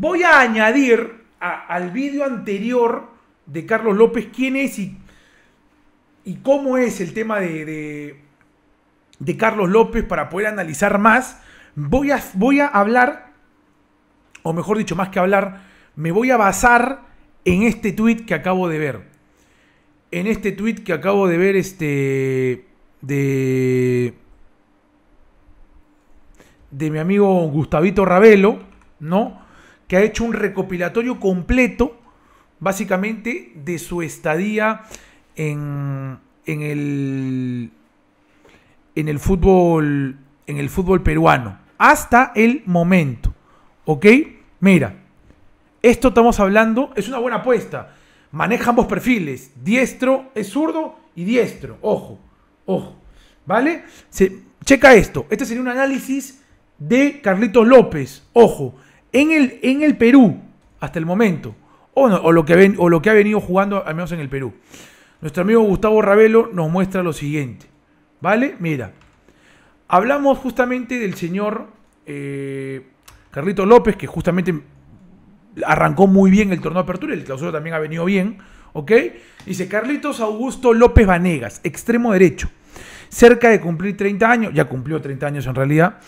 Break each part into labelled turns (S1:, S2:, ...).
S1: Voy a añadir al vídeo anterior de Carlos López quién es y, y cómo es el tema de, de, Carlos López para poder analizar más. Voy a, voy a hablar, o mejor dicho, más que hablar, me voy a basar en este tweet que acabo de ver. En este tweet que acabo de ver, este. de. de mi amigo Gustavito Ravelo, ¿no? que ha hecho un recopilatorio completo, básicamente, de su estadía en, en, el, en, el, fútbol, en el fútbol peruano. Hasta el momento. ¿Ok? Mira, esto estamos hablando, es una buena apuesta. Maneja ambos perfiles. Diestro es zurdo y diestro. Ojo, ojo. ¿Vale? Se, checa esto. Este sería un análisis de Carlitos López. Ojo en el, en el Perú hasta el momento, o, lo que ven, o lo que ha venido jugando al menos en el Perú. Nuestro amigo Gustavo Ravelo nos muestra lo siguiente, ¿vale? Mira, hablamos justamente del señor eh, Carlito López, que justamente arrancó muy bien el torneo de apertura, el clausura también ha venido bien, ¿ok? Dice Carlitos Augusto López Vanegas, extremo derecho, cerca de cumplir 30 años, ya cumplió 30 años en realidad,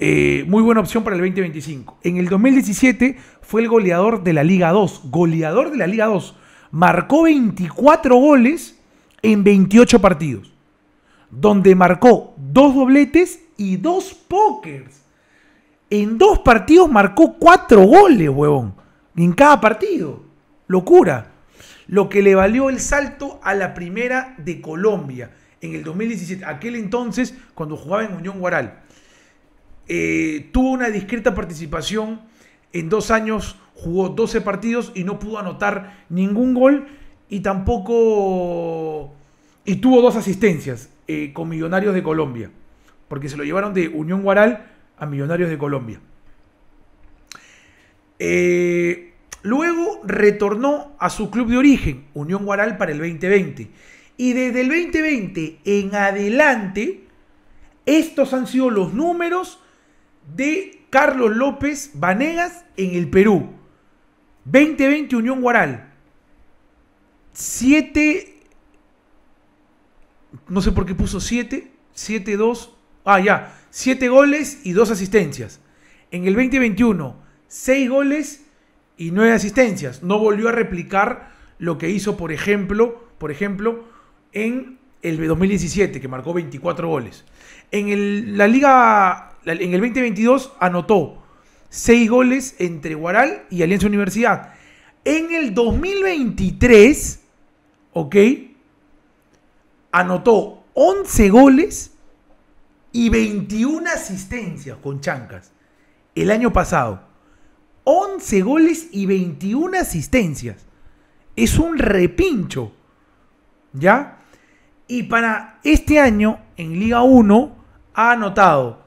S1: eh, muy buena opción para el 2025. En el 2017 fue el goleador de la Liga 2. Goleador de la Liga 2. Marcó 24 goles en 28 partidos. Donde marcó dos dobletes y dos pokers. En dos partidos marcó cuatro goles, huevón. En cada partido. Locura. Lo que le valió el salto a la primera de Colombia en el 2017. Aquel entonces cuando jugaba en Unión Guaral. Eh, tuvo una discreta participación en dos años, jugó 12 partidos y no pudo anotar ningún gol y tampoco... Y tuvo dos asistencias eh, con Millonarios de Colombia, porque se lo llevaron de Unión Guaral a Millonarios de Colombia. Eh, luego retornó a su club de origen, Unión Guaral, para el 2020. Y desde el 2020 en adelante, estos han sido los números de Carlos López Vanegas en el Perú. 2020 Unión Guaral. 7. No sé por qué puso 7. 7, 2. Ah, ya. 7 goles y 2 asistencias. En el 2021, 6 goles y 9 asistencias. No volvió a replicar lo que hizo, por ejemplo, por ejemplo, en el 2017, que marcó 24 goles. En la Liga en el 2022 anotó 6 goles entre Guaral y Alianza Universidad. En el 2023, ¿ok? Anotó 11 goles y 21 asistencias con Chancas. El año pasado, 11 goles y 21 asistencias. Es un repincho, ¿ya? Y para este año, en Liga 1, ha anotado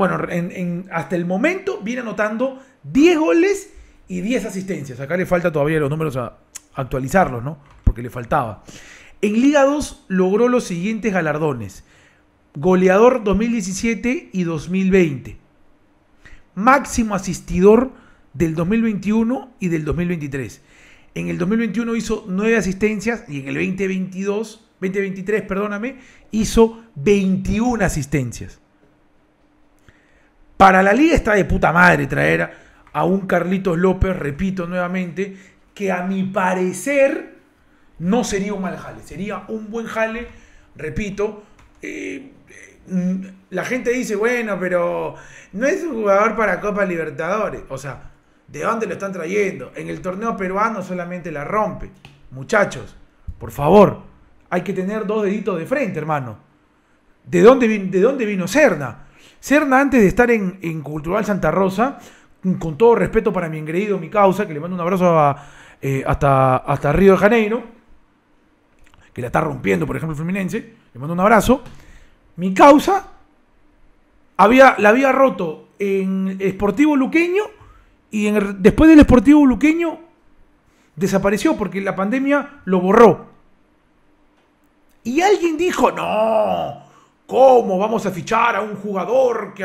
S1: bueno, hasta el momento viene anotando 10 goles y 10 asistencias. Acá le falta todavía los números a actualizarlos, ¿no? Porque le faltaba. En Liga 2 logró los siguientes galardones. Goleador 2017 y 2020. Máximo asistidor del 2021 y del 2023. En el 2021 hizo 9 asistencias y en el 2022, 2023, perdóname, hizo 21 asistencias. Para la liga está de puta madre traer a un Carlitos López, repito nuevamente, que a mi parecer no sería un mal jale, sería un buen jale, repito. Eh, mm, la gente dice, bueno, pero no es un jugador para Copa Libertadores. O sea, ¿de dónde lo están trayendo? En el torneo peruano solamente la rompe. Muchachos, por favor, hay que tener dos deditos de frente, hermano. ¿De dónde, de dónde vino Cerna? Cerna, antes de estar en, Cultural Santa Rosa, con todo respeto para mi engreído, mi causa, que le mando un abrazo eh, hasta, hasta Río de Janeiro, que la está rompiendo, por ejemplo, el Fluminense, le mando un abrazo. Mi causa había, la había roto en Sportivo Luqueño y después del Sportivo Luqueño desapareció porque la pandemia lo borró. Y alguien dijo, no, ¿Cómo vamos a fichar a un jugador que,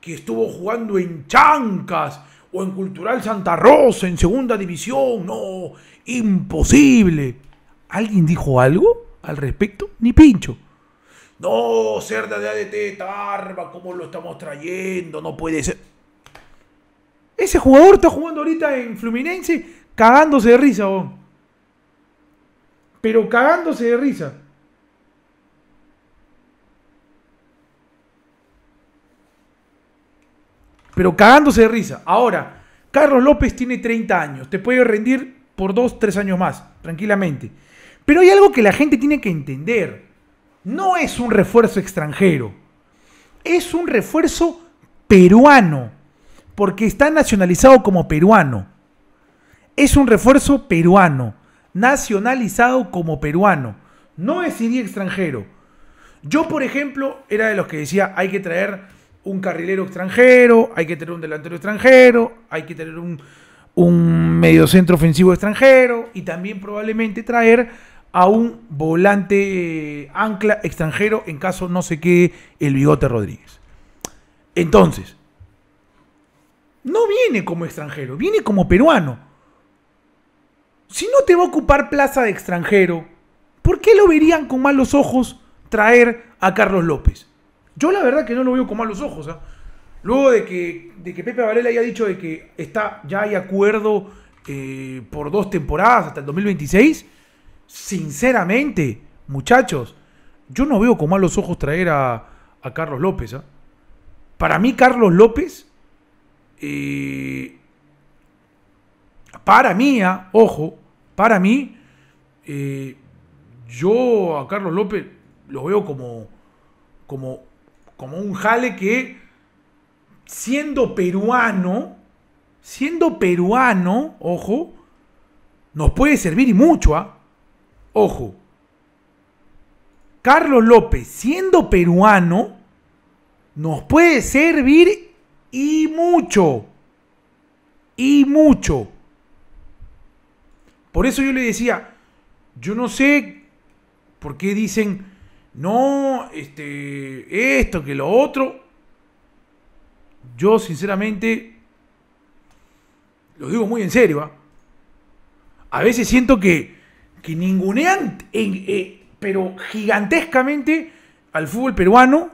S1: que estuvo jugando en Chancas o en Cultural Santa Rosa en Segunda División? No, imposible. ¿Alguien dijo algo al respecto? Ni pincho. No, Cerda de ADT, Tarba, ¿cómo lo estamos trayendo? No puede ser. Ese jugador está jugando ahorita en Fluminense cagándose de risa, vos. Pero cagándose de risa. pero cagándose de risa. Ahora, Carlos López tiene 30 años, te puede rendir por 2, 3 años más, tranquilamente. Pero hay algo que la gente tiene que entender. No es un refuerzo extranjero, es un refuerzo peruano, porque está nacionalizado como peruano. Es un refuerzo peruano, nacionalizado como peruano. No es ni extranjero. Yo, por ejemplo, era de los que decía, hay que traer un carrilero extranjero, hay que tener un delantero extranjero, hay que tener un, un mediocentro ofensivo extranjero y también probablemente traer a un volante eh, ancla extranjero en caso no se quede el bigote Rodríguez. Entonces, no viene como extranjero, viene como peruano. Si no te va a ocupar plaza de extranjero, ¿por qué lo verían con malos ojos traer a Carlos López? Yo la verdad que no lo veo con malos ojos. ¿ah? Luego de que, de que Pepe Varela haya dicho de que está, ya hay acuerdo eh, por dos temporadas hasta el 2026, sinceramente, muchachos, yo no veo con malos ojos traer a, a Carlos López. ¿ah? Para mí, Carlos López, eh, para mí, ¿ah? ojo, para mí, eh, yo a Carlos López lo veo como, como como un jale que, siendo peruano, siendo peruano, ojo, nos puede servir y mucho, ¿ah? Ojo. Carlos López, siendo peruano, nos puede servir y mucho. Y mucho. Por eso yo le decía, yo no sé por qué dicen no, este, esto, que lo otro. Yo sinceramente, lo digo muy en serio, ¿ah? a veces siento que, que ningunean, eh, eh, pero gigantescamente al fútbol peruano,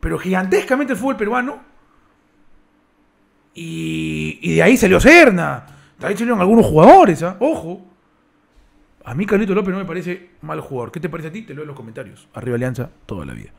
S1: pero gigantescamente al fútbol peruano, y, y de ahí salió Serna, de ahí salieron algunos jugadores, ¿ah? ojo. A mí Carlito López no me parece mal jugador. ¿Qué te parece a ti? Te leo en los comentarios. Arriba Alianza toda la vida.